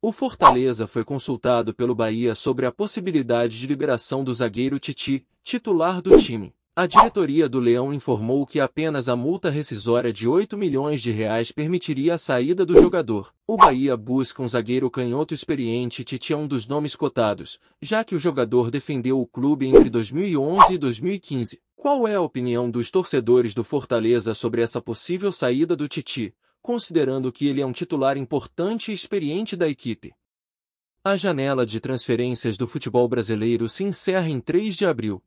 O Fortaleza foi consultado pelo Bahia sobre a possibilidade de liberação do zagueiro Titi, titular do time. A diretoria do Leão informou que apenas a multa rescisória de 8 milhões de reais permitiria a saída do jogador. O Bahia busca um zagueiro canhoto experiente Titi é um dos nomes cotados, já que o jogador defendeu o clube entre 2011 e 2015. Qual é a opinião dos torcedores do Fortaleza sobre essa possível saída do Titi? considerando que ele é um titular importante e experiente da equipe. A janela de transferências do futebol brasileiro se encerra em 3 de abril,